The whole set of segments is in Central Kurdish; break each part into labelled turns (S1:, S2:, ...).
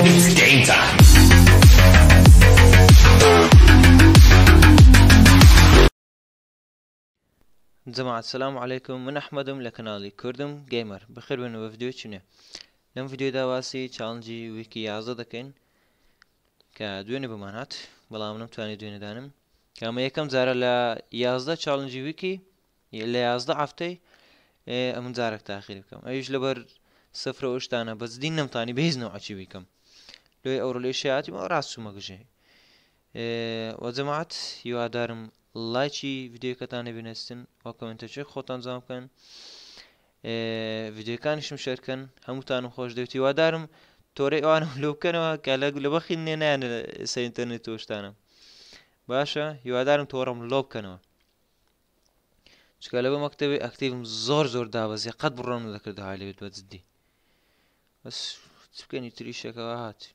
S1: It's game time. جماعة السلام عليكم من أحمدم لقنالي كردم جيمر بخير بن فيديو چنه لم فيديو داواسي چالنجي ويكي يازا دكين كا دوين بمانات بلا منم تواني دوين دانم كاما يكم زارة لا يازدا چالنجي ويكي لا يازدا عفتي امن زارك تاخير بكم ايش لبر صفر وشتانا بس دين نمتاني بيزنو عشي بكم لۆی ئەوڕۆ لێ شایەتی مە ڕاست چوومە گژێ اه، وەجەمات هیوادارم لایکی یددیوکەتانە بینستن اه، و کەمنتەچێ خۆتان زان بکەن یددیوەکانیشم شەرکەن هەمووتانم خۆش دەوت هیوادارم تۆرەی ئەوانم لەوکەنەوە کە لە لە بەخی نێنیان سەر ئینتەرنێت تۆشتانە تورم هیوادارم تۆڕم لۆ بکەنەوە چکە لەوە زور زور زۆر زۆر دابەزیە قەت بڕۆم لەکرد هاالێت بە جددی بەس چکەنی تریشەکەەوە هاتی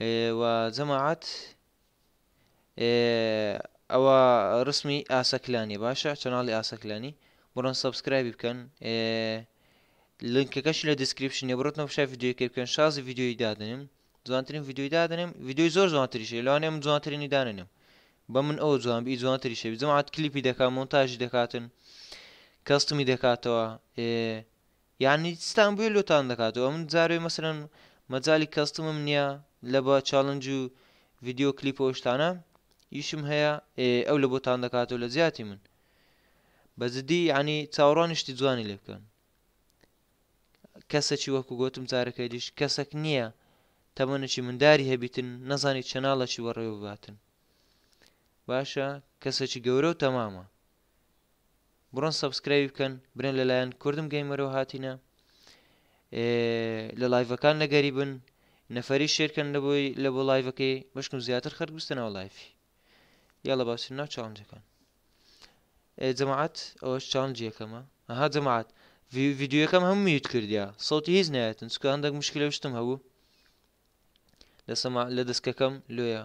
S1: جەماعات ئەوە ڕسمی ئاسەکلانی باشە چەناڵی ئاسەکلانی بڕۆن سبسکرایبی بکەن لنکەکەش لە دیسکریپشنە بڕۆت نەفشای یددیوکە بکەن شازی یددیوی دادنم جوانترین یددیوی دادنم یددیوی زۆر جوانتریشی لەوانێم جوانترینی داننم بە من ئەو جوان بی جوانتریشی جەماعات کلیپی دەکات مۆنتاژی دەکاتن کەستمی دەکاتەوە یعنی ستان بێ لۆتان دەکاتەوە من جارێ مەسرن مەجای کەستمم نییە لە بە چاڵنج و ڤیددیو کلیپ شتانە ئیشم هەیە ئەو لە بۆتان دەکاتەوە لە زیاتی من بە زدی ینی چاوەڕانیشتی جوانی لێ بکەن کەسە چی وەکو گوتم جارەکەی دیش کەسەک نییە تەمەەکی منداری هەبیتن نەزانی چەناڵەشی وەڕێ بباتن باشە کەسەکی گەورە و تەمامە بڕۆن سەبسکرایب بکەن برن لەلایەن کوردم گەیمەرەوە هاتینە لە لایڤەکان لەگەری بن نەفەری شێرکەن لەبووی لە بۆ لایڤەکەی بشکم زیاتر خەرگوستنەوە لایفی یا لە باسی نا چاڵنجەکان جەماعات ئەوەش چاڵنجیەکەمە ئەها جەماعات یددیوەکەم هەموو میوت کردیا سەوتی هیچ نایەتن سکە هەندێک مشکلە شتم هەبوو لە دەستکەکەم لۆیە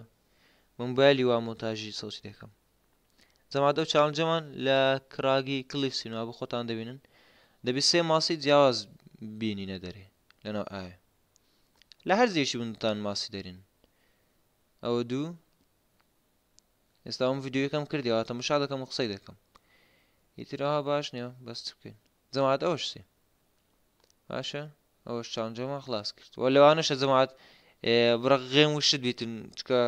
S1: مومبایلی وا مۆتاژی سەوتی دەکەم زەمادە و چاڵنجەمان لە کراگی کلیف سینوا بە خۆتان دەبینن دەبی سێ ماسی جیاواز بینی نەدەرێ لەناو ئایا لە هەر زیێکی بنتان ماسی دەرین ئەوە دوو ئێستا ئەم یددیوەکەم کردیەوە آه، تەمەشا دەکەم و قسەی دەکەم ئیترراها باش نییە بەست بکەین جەماعات ئەوش سێ باشە ئەوەش چاانجەمە خلاص کرد اه، و لەوانەشە جەماعات بڕغێم وشت بیتن چکە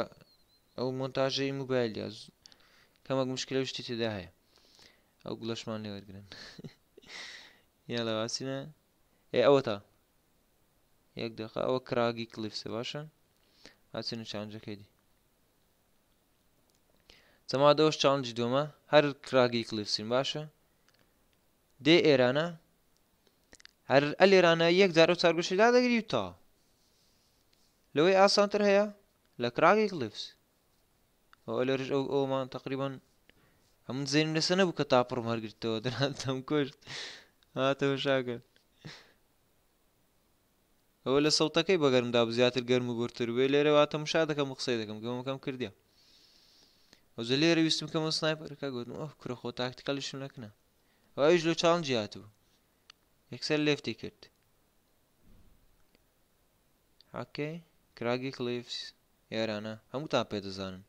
S1: ئەو مۆنتاژەی موبایلیا کەمەک مشکلە شتی تێدا هەیە ئەو گوڵەشمان لێوەرگن یا لەواسینە ئێ ئەوە تا یەک دقا ئەوە کراگی کلیفسە باشە هاچین چاانجەکەی چەما دەوش چاانجی دۆمە هەر کراگی کلیفسین باشە دێ ئێرانە هەر ئەلێرانە یەک جار و چارگوشیدا دەگری تا لەوەی ئاسانتر هەیە لە کراگی کلیفس ئەو لەرش ئەو ئەومان تقریبان هەمون زێن لەسەنە بوو کە تاپڕم هەرگرتەوە دەناتەم کوشت هاتەوە شاگرت ئەوە لە سەوتەکەی بەگەرمدا زیاتر گەرم و گرتر وێ لێرەوە تەمشا دەکەم قسەی دەکەم گەمەکەم کردی ئەوزە لێرە ویستم کەمە سنایپەرەکە گوتم ئەو کرەخۆ تاکتیکەلیشم نەکنە ئەوش لە چاڵ جیات بوو یەکسەر لێفتی کرد حکێ کراگی کلیفس ئێرانە هەموو تا پێ دەزانن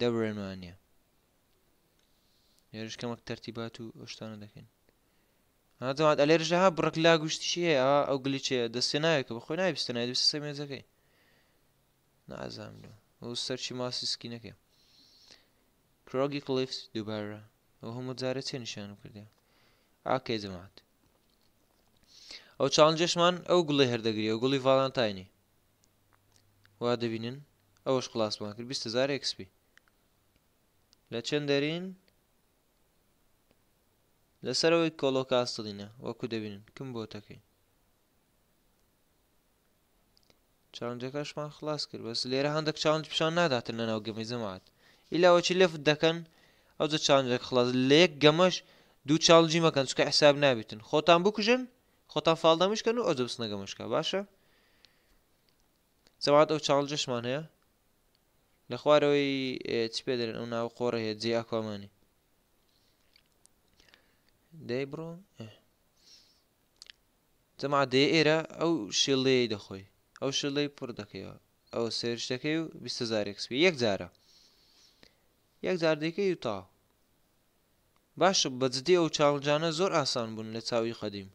S1: دەبرێنوانە هێرش کەمەک تەرتیبات و ئەوشتانە دەکەین هاات ئەلێرژەها بڕک لا گوشتیشیە ئەو گلیچەیە دەستێ ناوێکە بە خۆی ناویستە نایویست سە مێزەکەی نازانم ئەو سەرچی ماسی سکینەکە کرۆگی کلیفس دووبارە ئەو هەموو جارە چێ نیشانم کردێ ئاکەی جەمات ئەو چاڵنجێشمان ئەو گوڵی هەردەگری ئەو گوڵی ڤالانتاینی وا دەبینن ئەوەش قلاسمان کرد بیستە زار ئەکسپی لە چەند دەرین لەسەرەوەی کۆلۆکە ئاستڵینە وەکو دەبینن کم بۆ تەکەین چاونجەکەشمان خلاص کرد بەس لێرە هەندێک چاونج پیشان ناداتن لەناو گەمی زمات ئیلاوەچی لەف دەکەن ئەو دە چاونجێک خلاص لە یەک گەمەش دوو چاڵجی مەکەن چکە حساب نابێتن خۆتان بکوژن خۆتان فالدامشکەن و ئەو دە بستنەگەمەشکە باشە زەوات ئەو چاڵجەشمان هەیە لە خوارەوەی چی پێ دەرن ئەو ناو قۆڕە هەیە جێ ئاکوامانی دەی بڕۆ جەما دێ ئێرە ئەو شێڵەیە دەخۆی ئەو شڵەی پڕ دەکەیەوە ئەو سێرشتەکەی و 20هزارێکسپی یەک جارە یەک جاردەکەی و تاو باشە بەجددی ئەو چاوجانە زۆر ئاسان بوون لە چاوی قەدیم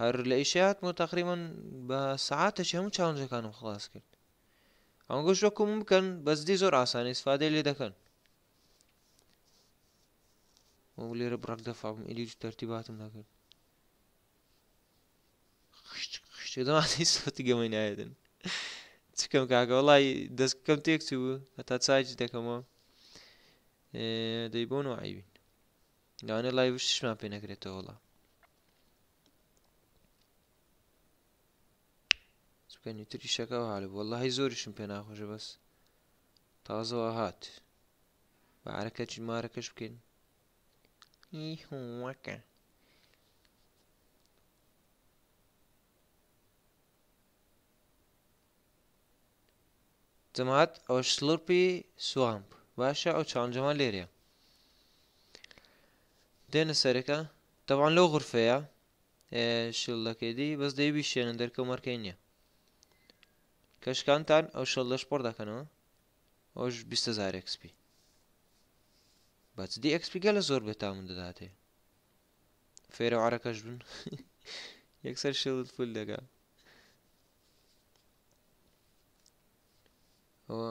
S1: هەر لە ئیشات و تقریبان بە سعاتەش هەموو چاونجەکانم خلاص کرد ئەوگەشت وەکوم بکەن بەزدی زۆر ئاسانی سفادەی لێ دەکەن وليرة براك دفع دفعهم خشت خشت لكن ما عادي صوتي جمين عادن تكم كاكا والله دس كم تيكتو هتا تساجي دكما اه، ديبونو عيبين لو أنا لايف شش ما بينا كريتا والله سبكاني تري شكا وحالب والله زورشم بينا خوش بس تازو هات بحركة ماركش بكين ئی هووەکە جەمات ئەو شلپی سوامپ باشە ئەو چاندجەمان لێرە دێنە سەرەکە دەوان لەو غرفەیە شلەکەی دی بەس دەیبی شوێنە دەرکە مەرکەی نییە کەشکانتان ئەو شەڵ لەش پڕ دەکەنەوە ئەوش بیستە زارێکسپی دي اكس بي گەلە زور بتاع من دەداتێ فێرە عرەکەش بن یەکسەر ده فول دەگا ئەوە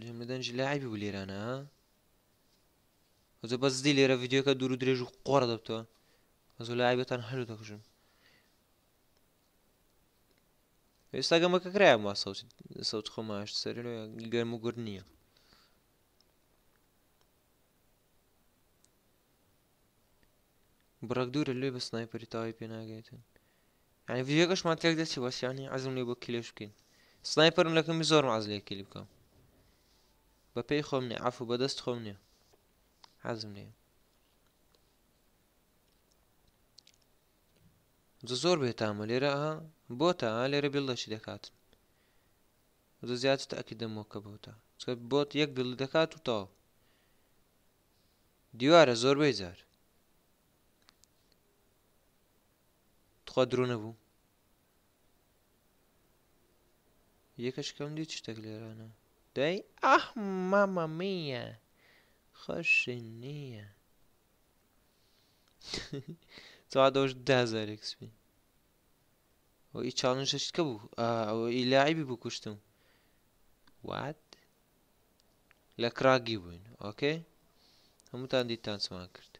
S1: دوێم دەنجی لایبی و لێرانە ئەزە بەزدی لێرە یددیوەکە دوور و درێژ و قۆڕ دەبتەوە ئەزۆ لایبەتان هەلو دەکژم ئێستا گەمەکە کرایە ما سەوت خۆماشت سەر گەرم و گرد نییە Burak Duru اللي بسنايبر تايبين هاجيتن يعني فيديو قش ما تقدر بس يعني عزم لي بكيلي شكين سنايبر لكن مزور معز لي كيلي بكم ببي خومني عفو بدست خومني عزم لي زۆر بێتامە لێرەها بۆتە لێرە بڵەشی دەکاتن زۆ زیات تاکی دەمۆکە بۆتە چکە بۆت یەک بڵ دەکات و تاو دیوارە زۆر بێزار esquadrona یکش کم دید چی لیرانه دای اه ماما میا خوشنیه ساعة وش دازر اكس او ای اي تشالنج اشتكبو او اي لاعبي بكشتم وعد لكراقي بوين اوكي هم تان دي تان سماكرت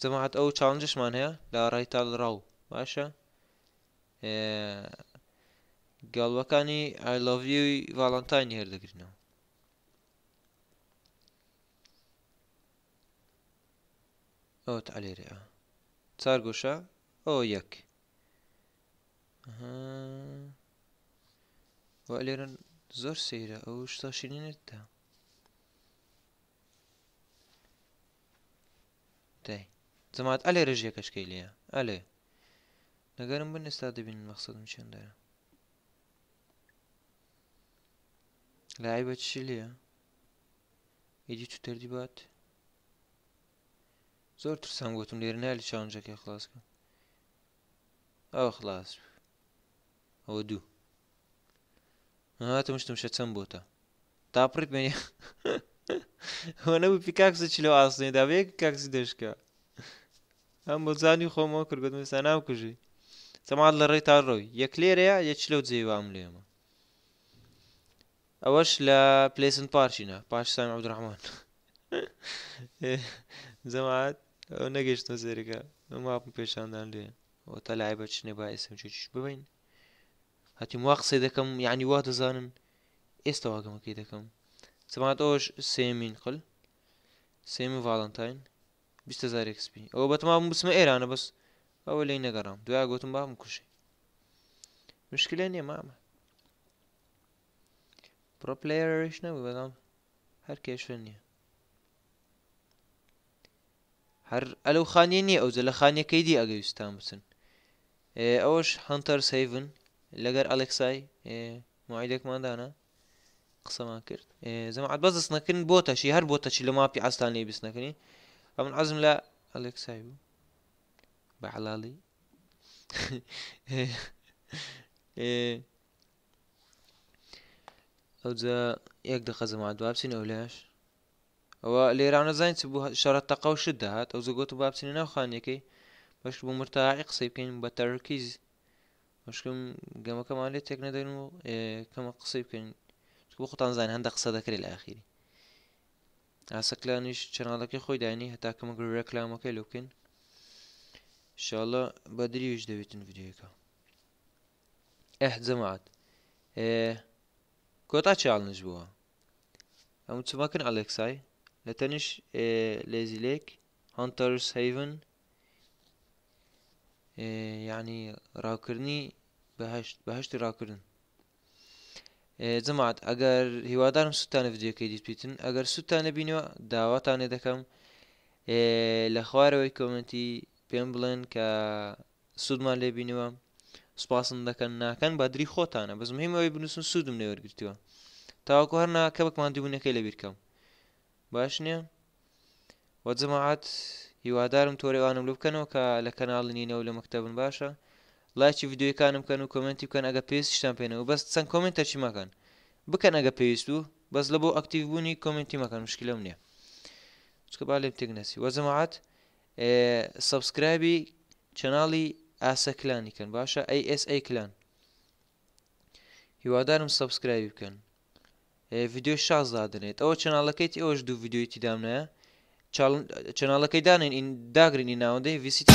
S1: جەماعەت ئەو چاڵنجشمان هەیە لە ڕایتال ڕاو باشە گاڵوەکانی ئایلۆڤوی ڤالنتاین هەردەگرنەوە ئەوت ئالێرێ چار گۆشە ئەو یەک لێرن زۆر سەیرە ئەو شتا شینێتدا ته زمات ئەلێ ڕژێکەش کەیلە ئەلێ لەگەرم بن ئێستا دەبین مەقصدم چندە لایبە چی لە ئیدی تو تەردی بات زۆر ترسان گوتم لێر نالی چاونجەکەی خلاص بکە ئەو خلاص ئەوە دوو هاتم شتم شە چەند بۆتە تاپڕیت بێنێ Ona bu Pikachu çile aslında da ve Pikachu deşka. Am bozani xomo kurgut mesela kuji. Tamad lڕێی تا ڕۆی یەکلێرەیە یەچ لەو جێوام لێمە ئەوەش لە پلسن پارچینە پاشستان عبدراحمان زەمات ئەو نەگەشتە زێرەکە ماپم پێشاندان لێ ئەو تا لای بەچنێ باسم چچش ببین هەتی وا قسەی دەکەم یعنی وا دەزانن ئێستا واگەمەکەی دەکەم تماتوش سيمين قل سيمي فالنتاين بيست زار اكس بي او بتما بسم اير انا بس اولي نقرام دويا غوتم بام كوشي مشكلة ني ماما برو بلاير ايش ناوي بدام هر كيش نية هر الو خانيني او زل خاني كيدي اقا يستان بسن إيه، اوش هانتر سيفن لغر الكساي معيدك ما دانا قسەمان کرد اه، زەمات بەزستنەکردن بۆتەشی هەر بۆتەچی لە ماپی ئاستانەی بستنەکردنی ئەم عزم لە ئەلێکسای بوو بە حلاڵی ئەو یەک دقە زەمات بابچین ئەو لەش ئەوە لێرانە زانین چ بوو شەرەت تەقاو شت داهات ئەو زگۆت و بابچینە اه، ناو خانەکەی بەش بۆ مرتاعی قسەی بکەین بە تەرکیز مشکم گەمەکەمان لێ تێک نەدەین و کەمە قسەی بکەین وخۆتان زان هەندە قسە دەکرێت لە ئاخری ئاسەکلانیش چناڵەکەی خۆی دانی هەتاکەمە گرڕێکلامەکەی لوکن شاءله بە دریوش دەوێتن ڤیددیوەکە ئەح جەمات اه، کۆتا چالنج بووە ئەم چماکن ئەلێکسای لە تەنیش اه، لێزیلێک هەنتەرس هەیڤن اه، یعنی ڕاوکردنی بەهشت ڕاوکردن جماعات ئەگەر هیوادارم سووتانە ڤیددیوەکەی دیپیتن ئەگەر سووتانە بینەوە داواتانێ دەکەم لە خوارەوەی کۆمەنتی پێم بڵێن کە سوودمان لێ بینەوە سوپاسم دەکەن ناکەن بادری خۆتانە بەزمهمەوەی بنووسن سوودم لێوەرگرتووە تاواکو هەر ناکە بەکمان دیبوونەکەی لەبییرکەم باش نییە وە جماعات هیوادارم تۆرەوانم لە بکەنەوە کە لە کەناڵنینەوە لە مەکتتەبن باشە لایکی یددیوەکانم کەن و کمنتی بکەن ئەگە پێویستیشتان پێێنەوە بەس چەند کمنتە چی مەکەن بکەن ئەگە پێویست و بەس لە بۆ ئەکتیو بوونی کمنتی مەکەن مشکلم نییە چکە با لێ تێک نەسی وەزەماعات سبسکرایبی چەناڵی ئاسە کلانی کەن باشە ئەسA کلان هیوادارم سبسکرایبی بکەن ڤیددیو شازدادنێت ئەوە چناڵەکەیت ئەوەش دوو ڤیددیویتی دامنایە چناڵەکەی دانێن داگرنی ناوەندەی ویسیتی